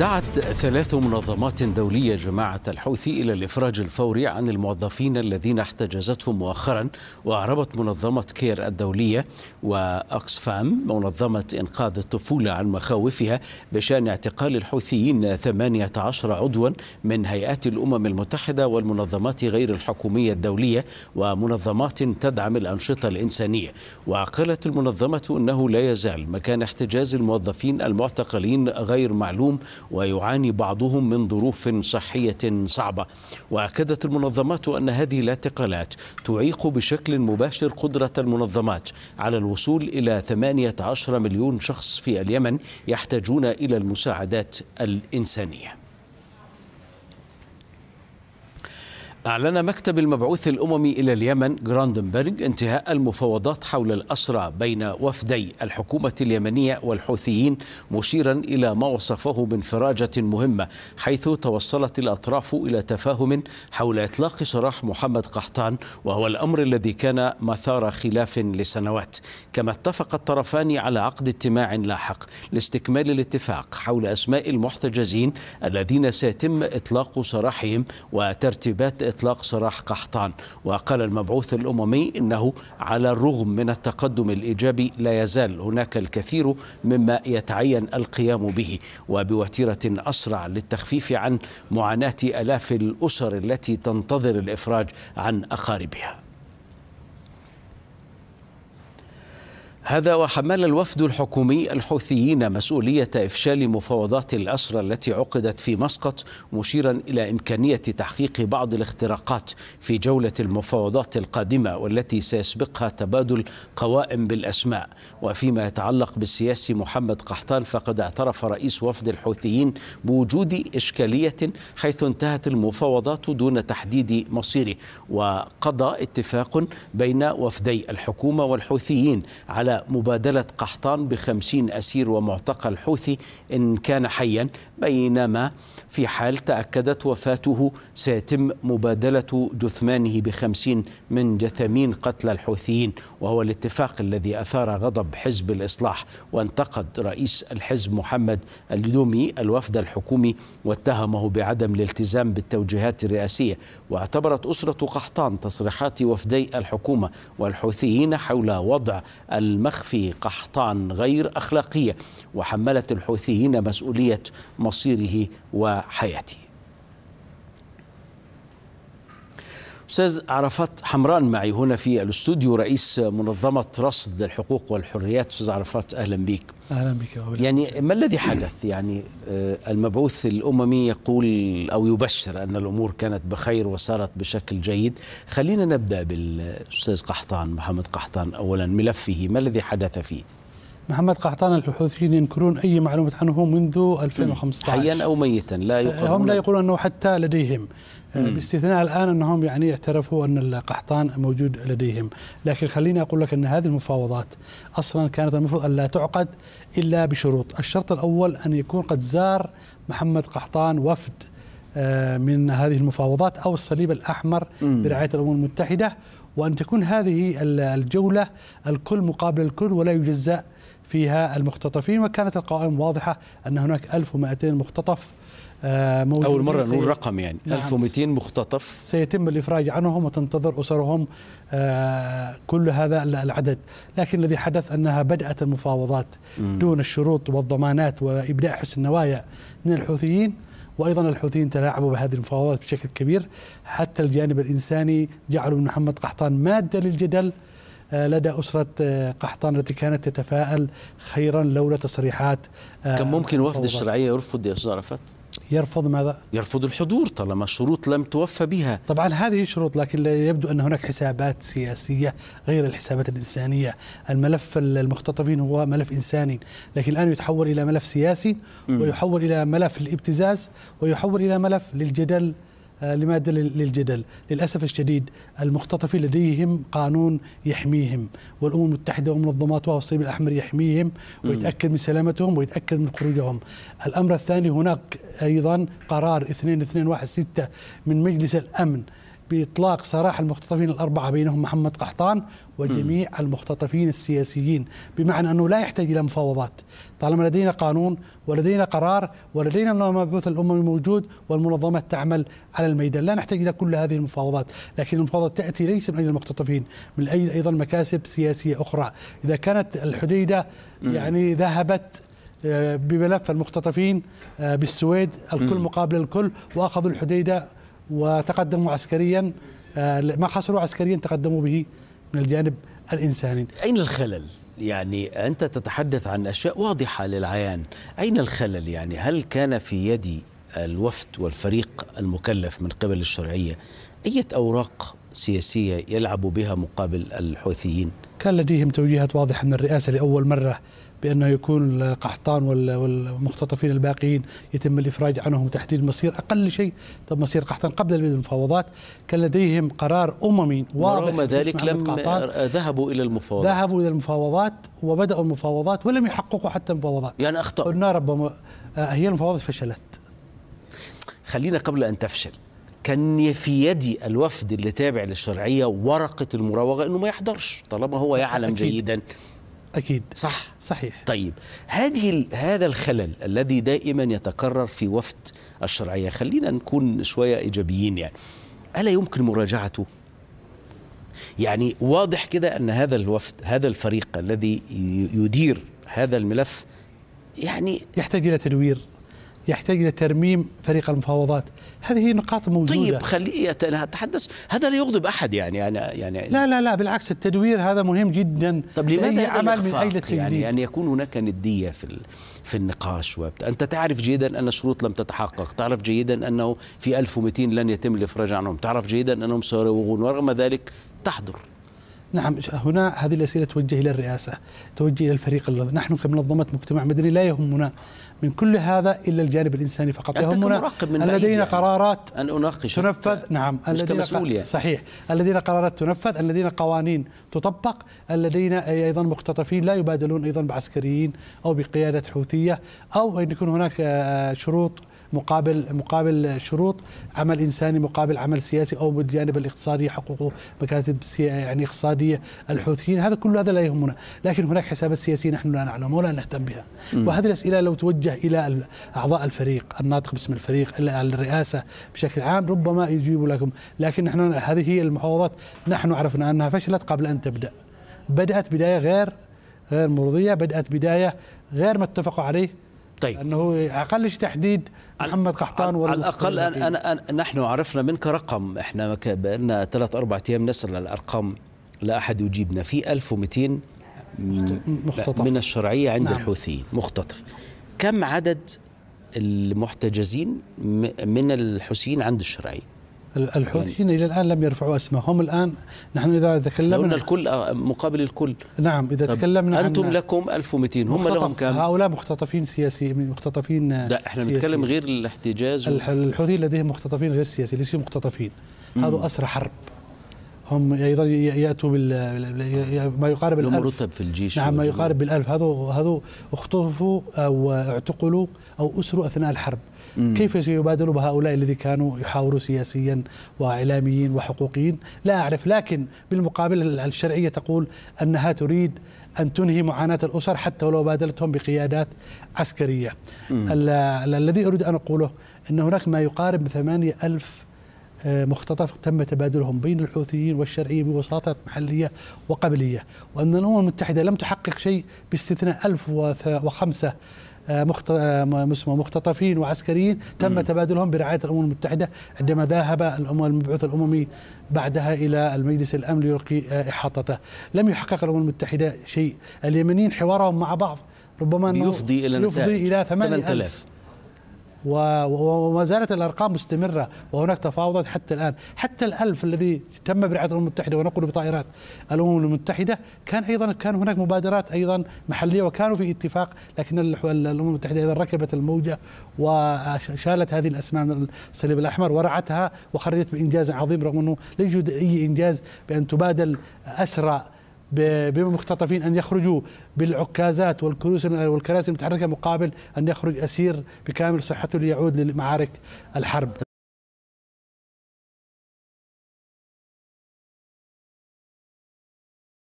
دعت ثلاث منظمات دولية جماعة الحوثي إلى الإفراج الفوري عن الموظفين الذين احتجزتهم مؤخرا وأعربت منظمة كير الدولية وأكسفام منظمة إنقاذ الطفولة عن مخاوفها بشأن اعتقال الحوثيين 18 عضوا من هيئات الأمم المتحدة والمنظمات غير الحكومية الدولية ومنظمات تدعم الأنشطة الإنسانية وقالت المنظمة أنه لا يزال مكان احتجاز الموظفين المعتقلين غير معلوم ويعاني بعضهم من ظروف صحية صعبة وأكدت المنظمات أن هذه الاعتقالات تعيق بشكل مباشر قدرة المنظمات على الوصول إلى 18 مليون شخص في اليمن يحتاجون إلى المساعدات الإنسانية أعلن مكتب المبعوث الأممي إلى اليمن جراندنبرغ انتهاء المفاوضات حول الأسرى بين وفدي الحكومة اليمنية والحوثيين مشيرا إلى ما وصفه بانفراجة مهمة حيث توصلت الأطراف إلى تفاهم حول إطلاق سراح محمد قحطان وهو الأمر الذي كان مثار خلاف لسنوات كما اتفق الطرفان على عقد اجتماع لاحق لاستكمال الاتفاق حول أسماء المحتجزين الذين سيتم إطلاق سراحهم وترتيبات إطلاق سراح قحطان وقال المبعوث الأممي أنه على الرغم من التقدم الإيجابي لا يزال هناك الكثير مما يتعين القيام به وبوتيرة أسرع للتخفيف عن معاناة ألاف الأسر التي تنتظر الإفراج عن أقاربها هذا وحمل الوفد الحكومي الحوثيين مسؤولية إفشال مفاوضات الأسرى التي عقدت في مسقط مشيرا إلى إمكانية تحقيق بعض الاختراقات في جولة المفاوضات القادمة والتي سيسبقها تبادل قوائم بالأسماء وفيما يتعلق بالسياسي محمد قحطان فقد اعترف رئيس وفد الحوثيين بوجود إشكالية حيث انتهت المفاوضات دون تحديد مصيره وقضى اتفاق بين وفدي الحكومة والحوثيين على مبادلة قحطان بخمسين أسير ومعتقل حوثي إن كان حيا بينما في حال تأكدت وفاته سيتم مبادلة جثمانه بخمسين من جثمين قتل الحوثيين وهو الاتفاق الذي أثار غضب حزب الإصلاح وانتقد رئيس الحزب محمد اليدومي الوفد الحكومي واتهمه بعدم الالتزام بالتوجيهات الرئاسية واعتبرت أسرة قحطان تصريحات وفدي الحكومة والحوثيين حول وضع الم مخفي قحطان غير أخلاقية وحملت الحوثيين مسؤولية مصيره وحياته أستاذ عرفات حمران معي هنا في الاستوديو رئيس منظمة رصد الحقوق والحريات أستاذ عرفات أهلا بك أهلا بك يا يعني ما الذي حدث يعني آه، المبعوث الأممي يقول أو يبشر أن الأمور كانت بخير وسارت بشكل جيد خلينا نبدأ بالأستاذ قحطان محمد قحطان أولا ملفه ما الذي حدث فيه محمد قحطان الحوثيين ينكرون اي معلومات عنه منذ 2015 حيا او ميتا لا يقرون هم لا يقولون انه حتى لديهم آه، باستثناء الان انهم يعني اعترفوا ان القحطان موجود لديهم، لكن خليني اقول لك ان هذه المفاوضات اصلا كانت المفروض ان لا تعقد الا بشروط، الشرط الاول ان يكون قد زار محمد قحطان وفد آه، من هذه المفاوضات او الصليب الاحمر برعايه الامم المتحده وان تكون هذه الجوله الكل مقابل الكل ولا يجزأ فيها المختطفين وكانت القوائم واضحة أن هناك 1200 مختطف آه، موجودين أول مرة نقول رقم يعني نعم 1200 مختطف سيتم الإفراج عنهم وتنتظر أسرهم آه، كل هذا العدد لكن الذي حدث أنها بدأت المفاوضات دون الشروط والضمانات وإبداء حسن النوايا من الحوثيين وايضا الحوثيين تلاعبوا بهذه المفاوضات بشكل كبير حتى الجانب الانساني جعلوا من محمد قحطان ماده للجدل آه، لدى أسرة آه، قحطان التي كانت تتفائل خيرا لولا تصريحات آه، كان ممكن وفد الشرعية يرفض يا أستاذ عرفات؟ يرفض ماذا؟ يرفض الحضور طالما الشروط لم توفى بها طبعا هذه شروط لكن يبدو أن هناك حسابات سياسية غير الحسابات الإنسانية الملف المختطفين هو ملف إنساني لكن الآن يتحول إلى ملف سياسي ويحول إلى ملف الابتزاز ويحول إلى ملف للجدل آه، لماذا للجدل للأسف الشديد المختطفين لديهم قانون يحميهم والأمم المتحدة ومنظماتها والصليب الأحمر يحميهم ويتأكد من سلامتهم ويتأكد من خروجهم الأمر الثاني هناك أيضا قرار 2216 من مجلس الأمن بإطلاق سراح المختطفين الأربعة بينهم محمد قحطان وجميع المختطفين السياسيين بمعنى أنه لا يحتاج إلى مفاوضات طالما لدينا قانون ولدينا قرار ولدينا مبعوث الأمم الموجود والمنظمات تعمل على الميدان لا نحتاج إلى كل هذه المفاوضات لكن المفاوضات تأتي ليس من أجل المختطفين من أجل أيضا مكاسب سياسية أخرى إذا كانت الحديدة يعني ذهبت آه، بملف المختطفين آه، بالسويد الكل مقابل الكل وأخذوا الحديدة وتقدموا عسكريا آه، ما خسروا عسكريا تقدموا به من الجانب الإنساني أين الخلل؟ يعني أنت تتحدث عن أشياء واضحة للعيان أين الخلل يعني هل كان في يد الوفد والفريق المكلف من قبل الشرعية أية أوراق سياسية يلعبوا بها مقابل الحوثيين كان لديهم توجيهات واضحة من الرئاسة لأول مرة بأنه يكون القحطان والمختطفين الباقيين يتم الإفراج عنهم وتحديد مصير أقل شيء طب مصير قحطان قبل المفاوضات كان لديهم قرار أممي واضح ورغم ذلك لم ذهبوا إلى المفاوضات ذهبوا إلى المفاوضات وبدأوا المفاوضات ولم يحققوا حتى المفاوضات يعني أخطأوا قلنا ربما آه، هي المفاوضات فشلت خلينا قبل أن تفشل كان في يدي الوفد اللي تابع للشرعيه ورقه المراوغه انه ما يحضرش طالما هو يعلم أكيد. جيدا اكيد صح صحيح طيب هذه هذا الخلل الذي دائما يتكرر في وفد الشرعيه خلينا نكون شويه ايجابيين يعني الا يمكن مراجعته يعني واضح كده ان هذا الوفد هذا الفريق الذي يدير هذا الملف يعني يحتاج الى تدوير يحتاج إلى ترميم فريق المفاوضات هذه نقاط موجودة طيب خليه أنا أتحدث هذا لا يغضب أحد يعني أنا يعني لا لا لا بالعكس التدوير هذا مهم جدا طب لماذا عمل من أجل يعني أن يعني يكون هناك ندية في ال... في النقاش وبت... أنت تعرف جيدا أن الشروط لم تتحقق تعرف جيدا أنه في 1200 لن يتم الإفراج عنهم تعرف جيدا أنهم سيراوغون ورغم ذلك تحضر نعم هنا هذه الأسئلة توجه إلى الرئاسة توجه إلى الفريق الذي نحن كمنظمة مجتمع مدني لا يهمنا من كل هذا إلا الجانب الإنساني فقط يهمنا من أن لدينا يعني قرارات أن أناقش تنفذ نعم مش كمسؤولية صحيح الذين قرارات تنفذ الذين قوانين تطبق الذين أيضا مختطفين لا يبادلون أيضا بعسكريين أو بقيادة حوثية أو أن يكون هناك آه، شروط مقابل مقابل شروط عمل انساني مقابل عمل سياسي او بالجانب الاقتصادي حقوق مكاتب يعني اقتصاديه الحوثيين هذا كل هذا لا يهمنا لكن هناك حسابات سياسيه نحن لا نعلم ولا نهتم بها وهذه الاسئله لو توجه الى اعضاء الفريق الناطق باسم الفريق الرئاسه بشكل عام ربما يجيب لكم لكن نحن هذه هي المفاوضات نحن عرفنا انها فشلت قبل ان تبدا بدات بدايه غير غير مرضيه بدات بدايه غير اتفقوا عليه طيب انه اقل شيء تحديد محمد قحطان ولا على الاقل أنا, أنا, انا نحن عرفنا منك رقم احنا بقالنا ثلاث اربع ايام نسال الارقام لا احد يجيبنا في 1200 مختطف من الشرعيه عند نعم. الحوثيين مختطف كم عدد المحتجزين من الحوثيين عند الشرعيه الحوثيين يعني الى الان لم يرفعوا اسمهم الان نحن اذا تكلمنا الكل آه، مقابل الكل نعم اذا تكلمنا انتم لكم 1200 هم لهم كم هؤلاء مختطفين سياسي مختطفين لا احنا بنتكلم غير الاحتجاز و... الحوثيين لديهم مختطفين غير سياسي ليسوا مختطفين هذا اسرى حرب هم ايضا ياتوا بال آه. ما يقارب الألف رتب في الجيش نعم ما يقارب بالألف هذو هذو اختطفوا او اعتقلوا او اسروا اثناء الحرب مم. كيف سيبادلوا بهؤلاء الذي كانوا يحاوروا سياسيا واعلاميين وحقوقيين لا اعرف لكن بالمقابل الشرعيه تقول انها تريد أن تنهي معاناة الأسر حتى ولو بادلتهم بقيادات عسكرية الذي أريد أن أقوله أن هناك ما يقارب ثمانية ألف آه، مختطف تم تبادلهم بين الحوثيين والشرعيين بوساطات محلية وقبلية وأن الأمم المتحدة لم تحقق شيء باستثناء 1005 آه، آه، مختطفين وعسكريين تم تبادلهم برعاية الأمم المتحدة عندما ذهب المبعوث الأممي بعدها إلى المجلس الأمن ليلقي إحاطته لم يحقق الأمم المتحدة شيء اليمنيين حوارهم مع بعض ربما يفضي إلى يفضي إلى 8000 وما زالت الارقام مستمره وهناك تفاوضات حتى الان، حتى الالف الذي تم برعايه الامم المتحده ونقل بطائرات الامم المتحده كان ايضا كان هناك مبادرات ايضا محليه وكانوا في اتفاق لكن الامم المتحده ايضا ركبت الموجه وشالت هذه الاسماء من الصليب الاحمر ورعتها وخرجت بانجاز عظيم رغم انه لا يوجد اي انجاز بان تبادل اسرى بمختطفين أن يخرجوا بالعكازات والكراسي المتحركة مقابل أن يخرج أسير بكامل صحته ليعود لمعارك الحرب